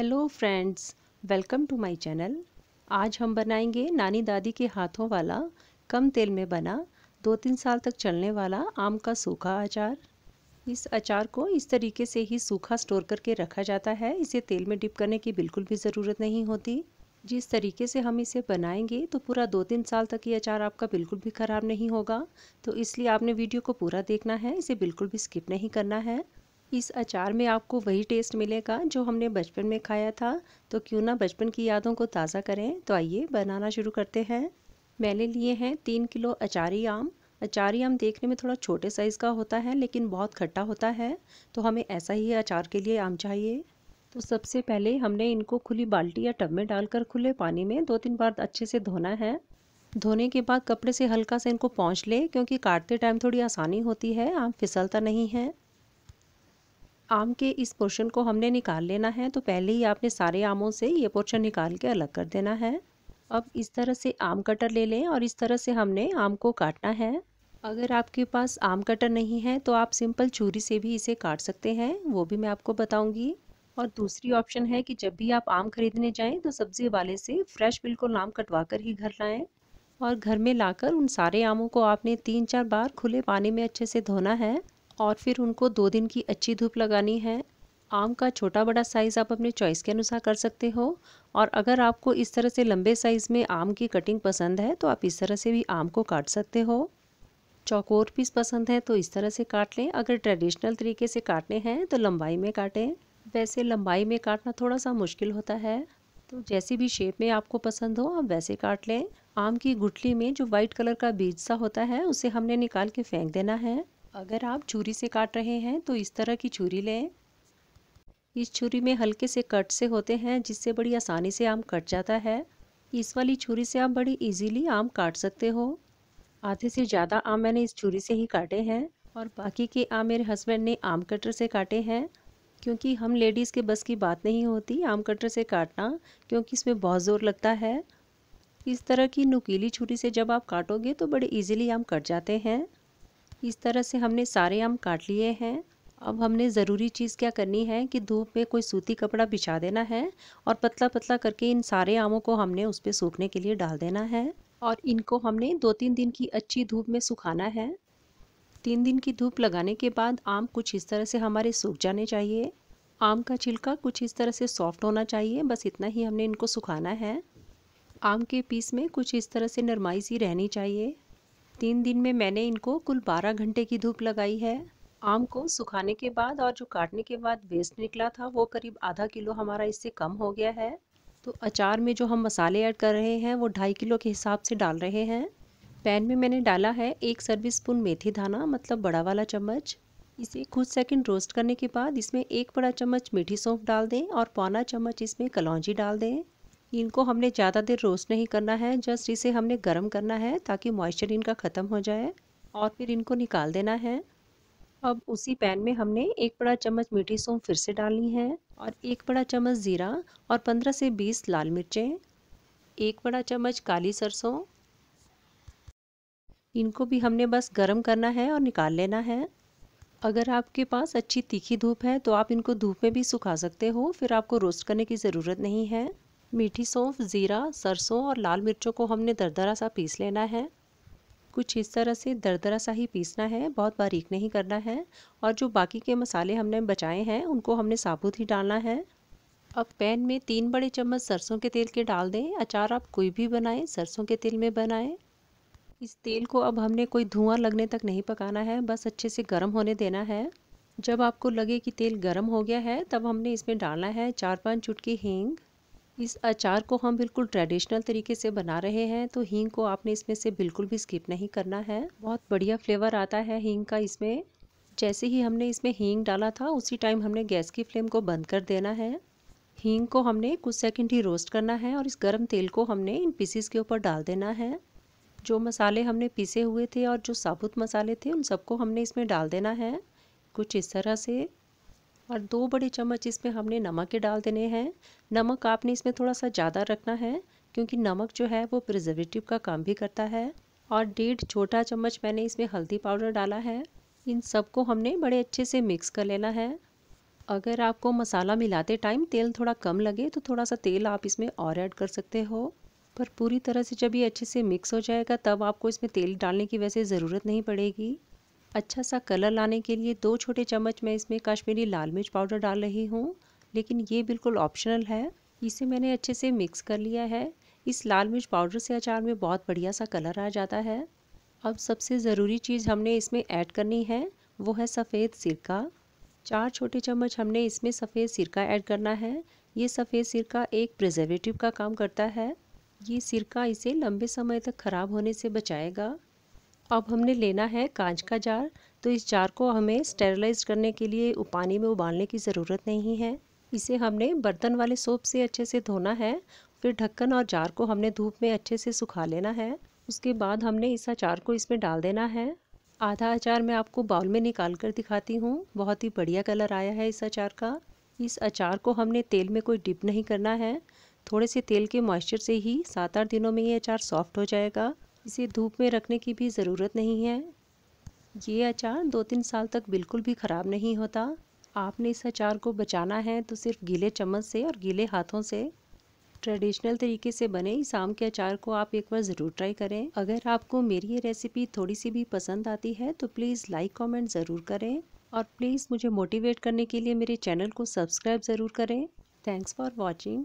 hello friends welcome to my channel आज हम बनाएंगे नानी दादी के हाथों वाला कम तेल में बना दो तीन साल तक चलने वाला आम का सूखा अचार इस अचार को इस तरीके से ही सूखा स्टोर करके रखा जाता है इसे तेल में डिप करने की बिल्कुल भी ज़रूरत नहीं होती जिस तरीके से हम इसे बनाएंगे तो पूरा दो तीन साल तक ये अचार आपका बिल्कुल भी ख़राब नहीं होगा तो इसलिए आपने वीडियो को पूरा देखना है इसे बिल्कुल भी स्किप नहीं करना है इस अचार में आपको वही टेस्ट मिलेगा जो हमने बचपन में खाया था तो क्यों ना बचपन की यादों को ताज़ा करें तो आइए बनाना शुरू करते हैं मैंने लिए हैं तीन किलो अचारी आम अचारी आम देखने में थोड़ा छोटे साइज़ का होता है लेकिन बहुत खट्टा होता है तो हमें ऐसा ही अचार के लिए आम चाहिए तो सबसे पहले हमने इनको खुली बाल्टी या टब में डालकर खुले पानी में दो तीन बार अच्छे से धोना है धोने के बाद कपड़े से हल्का सा इनको पहुँच ले क्योंकि काटते टाइम थोड़ी आसानी होती है आम फिसलता नहीं है आम के इस पोर्शन को हमने निकाल लेना है तो पहले ही आपने सारे आमों से ये पोर्शन निकाल के अलग कर देना है अब इस तरह से आम कटर ले लें और इस तरह से हमने आम को काटना है अगर आपके पास आम कटर नहीं है तो आप सिंपल छुरी से भी इसे काट सकते हैं वो भी मैं आपको बताऊंगी और दूसरी ऑप्शन है कि जब भी आप आम खरीदने जाएं तो सब्जी वाले से फ्रेश बिल्कुल आम कटवा कर ही घर लाएं और घर में लाकर उन सारे आमों को आपने तीन चार बार खुले पानी में अच्छे से धोना है और फिर उनको दो दिन की अच्छी धूप लगानी है आम का छोटा बड़ा साइज़ आप अपने चॉइस के अनुसार कर सकते हो और अगर आपको इस तरह से लंबे साइज़ में आम की कटिंग पसंद है तो आप इस तरह से भी आम को काट सकते हो चौकोर पीस पसंद है तो इस तरह से काट लें अगर ट्रेडिशनल तरीके से काटने हैं तो लंबाई में काटें वैसे लंबाई में काटना थोड़ा सा मुश्किल होता है तो जैसी भी शेप में आपको पसंद हो आप वैसे काट लें आम की गुठली में जो वाइट कलर का बीज सा होता है उसे हमने निकाल के फेंक देना है अगर आप छुरी से काट रहे हैं तो इस तरह की छुरी लें इस छुरी में हल्के से कट से होते हैं जिससे बड़ी आसानी से आम कट जाता है इस वाली छुरी से आप बड़ी इजीली आम काट सकते हो आधे से ज़्यादा आम मैंने इस छुरी से ही काटे हैं और बाकी के आम मेरे हस्बैंड ने आम कटर से काटे हैं क्योंकि हम लेडीज़ के बस की बात नहीं होती आम कटर से काटना क्योंकि इसमें बहुत ज़ोर लगता है इस तरह की नुकीली छुरी से जब आप काटोगे तो बड़े ईजिली आम कट जाते हैं इस तरह से हमने सारे आम काट लिए हैं अब हमने ज़रूरी चीज़ क्या करनी है कि धूप में कोई सूती कपड़ा बिछा देना है और पतला पतला करके इन सारे आमों को हमने उस पर सूखने के लिए डाल देना है और इनको हमने दो तीन दिन की अच्छी धूप में सुखाना है तीन दिन की धूप लगाने के बाद आम कुछ इस तरह से हमारे सूख जाने चाहिए आम का छिलका कुछ इस तरह से सॉफ्ट होना चाहिए बस इतना ही हमने इनको सुखाना है आम के पीस में कुछ इस तरह से नरमाई सी रहनी चाहिए तीन दिन में मैंने इनको कुल बारह घंटे की धूप लगाई है आम को सुखाने के बाद और जो काटने के बाद वेस्ट निकला था वो करीब आधा किलो हमारा इससे कम हो गया है तो अचार में जो हम मसाले ऐड कर रहे हैं वो ढाई किलो के हिसाब से डाल रहे हैं पैन में मैंने डाला है एक सर्विस स्पून मेथी दाना मतलब बड़ा वाला चम्मच इसे कुछ सेकंड रोस्ट करने के बाद इसमें एक बड़ा चम्मच मीठी सौंफ डाल दें और पौना चम्मच इसमें कलौजी डाल दें इनको हमने ज़्यादा देर रोस्ट नहीं करना है जस्ट इसे हमने गर्म करना है ताकि मॉइस्चर इनका ख़त्म हो जाए और फिर इनको निकाल देना है अब उसी पैन में हमने एक बड़ा चम्मच मीठी सौंफ फिर से डालनी है और एक बड़ा चम्मच ज़ीरा और पंद्रह से बीस लाल मिर्चें एक बड़ा चम्मच काली सरसों इनको भी हमने बस गर्म करना है और निकाल लेना है अगर आपके पास अच्छी तीखी धूप है तो आप इनको धूप में भी सुखा सकते हो फिर आपको रोस्ट करने की ज़रूरत नहीं है मीठी सौंफ ज़ीरा सरसों और लाल मिर्चों को हमने दरदरा सा पीस लेना है कुछ इस तरह से दरदरा सा ही पीसना है बहुत बारीक नहीं करना है और जो बाकी के मसाले हमने बचाए हैं उनको हमने साबुत ही डालना है अब पैन में तीन बड़े चम्मच सरसों के तेल के डाल दें अचार आप कोई भी बनाएं सरसों के तेल में बनाएं इस तेल को अब हमने कोई धुआं लगने तक नहीं पकाना है बस अच्छे से गर्म होने देना है जब आपको लगे कि तेल गर्म हो गया है तब हमने इसमें डालना है चार पाँच चुटकी हींग इस अचार को हम बिल्कुल ट्रेडिशनल तरीके से बना रहे हैं तो हींग को आपने इसमें से बिल्कुल भी स्किप नहीं करना है बहुत बढ़िया फ्लेवर आता है हींग का इसमें जैसे ही हमने इसमें हींग डाला था उसी टाइम हमने गैस की फ्लेम को बंद कर देना है हींग को हमने कुछ सेकंड ही रोस्ट करना है और इस गर्म तेल को हमने इन पीसीस के ऊपर डाल देना है जो मसाले हमने पीसे हुए थे और जो साबुत मसाले थे उन सबको हमने इसमें डाल देना है कुछ इस तरह से और दो बड़े चम्मच इसमें हमने नमक के डाल देने हैं नमक आपने इसमें थोड़ा सा ज़्यादा रखना है क्योंकि नमक जो है वो प्रिजर्वेटिव का काम भी करता है और डेढ़ छोटा चम्मच मैंने इसमें हल्दी पाउडर डाला है इन सबको हमने बड़े अच्छे से मिक्स कर लेना है अगर आपको मसाला मिलाते टाइम तेल थोड़ा कम लगे तो थोड़ा सा तेल आप इसमें और ऐड कर सकते हो पर पूरी तरह से जब ये अच्छे से मिक्स हो जाएगा तब आपको इसमें तेल डालने की वैसे ज़रूरत नहीं पड़ेगी अच्छा सा कलर लाने के लिए दो छोटे चम्मच मैं इसमें कश्मीरी लाल मिर्च पाउडर डाल रही हूँ लेकिन ये बिल्कुल ऑप्शनल है इसे मैंने अच्छे से मिक्स कर लिया है इस लाल मिर्च पाउडर से अचार में बहुत बढ़िया सा कलर आ जाता है अब सबसे ज़रूरी चीज़ हमने इसमें ऐड करनी है वो है सफ़ेद सिरका चार छोटे चम्मच हमने इसमें सफ़ेद सिरका ऐड करना है ये सफ़ेद सिरका एक प्रिजर्वेटिव का काम करता है ये सिरका इसे लंबे समय तक ख़राब होने से बचाएगा अब हमने लेना है कांच का जार तो इस जार को हमें स्टेरलाइज करने के लिए पानी में उबालने की ज़रूरत नहीं है इसे हमने बर्तन वाले सोप से अच्छे से धोना है फिर ढक्कन और जार को हमने धूप में अच्छे से सुखा लेना है उसके बाद हमने इस अचार को इसमें डाल देना है आधा अचार मैं आपको बाउल में निकाल कर दिखाती हूँ बहुत ही बढ़िया कलर आया है इस अचार का इस अचार को हमने तेल में कोई डिप नहीं करना है थोड़े से तेल के मॉइस्चर से ही सात आठ दिनों में ये अचार सॉफ्ट हो जाएगा इसे धूप में रखने की भी ज़रूरत नहीं है ये अचार दो तीन साल तक बिल्कुल भी ख़राब नहीं होता आपने इस अचार को बचाना है तो सिर्फ गीले चम्मच से और गीले हाथों से ट्रेडिशनल तरीके से बने इस आम के अचार को आप एक बार ज़रूर ट्राई करें अगर आपको मेरी ये रेसिपी थोड़ी सी भी पसंद आती है तो प्लीज़ लाइक कमेंट ज़रूर करें और प्लीज़ मुझे मोटिवेट करने के लिए मेरे चैनल को सब्सक्राइब ज़रूर करें थैंक्स फॉर वॉचिंग